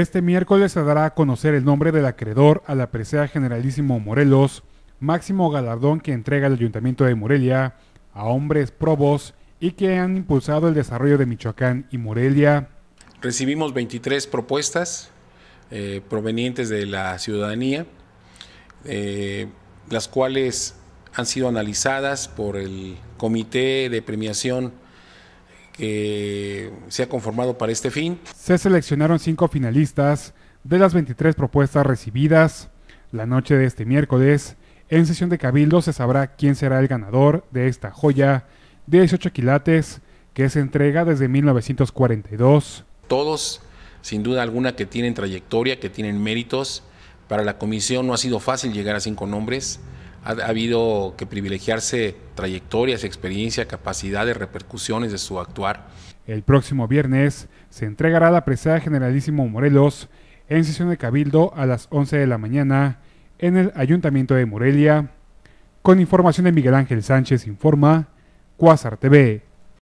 Este miércoles se dará a conocer el nombre del acreedor a la presea Generalísimo Morelos, máximo galardón que entrega el Ayuntamiento de Morelia a hombres probos y que han impulsado el desarrollo de Michoacán y Morelia. Recibimos 23 propuestas eh, provenientes de la ciudadanía, eh, las cuales han sido analizadas por el Comité de Premiación que se ha conformado para este fin. Se seleccionaron cinco finalistas de las 23 propuestas recibidas. La noche de este miércoles, en sesión de cabildo, se sabrá quién será el ganador de esta joya de 18 quilates que se entrega desde 1942. Todos, sin duda alguna, que tienen trayectoria, que tienen méritos. Para la comisión no ha sido fácil llegar a cinco nombres ha, habido que privilegiarse trayectorias, experiencia, capacidades, repercusiones de su actuar. El próximo viernes se entregará la presa Generalísimo Morelos en sesión de Cabildo a las 11 de la mañana en el Ayuntamiento de Morelia. Con información de Miguel Ángel Sánchez, informa Cuasar TV.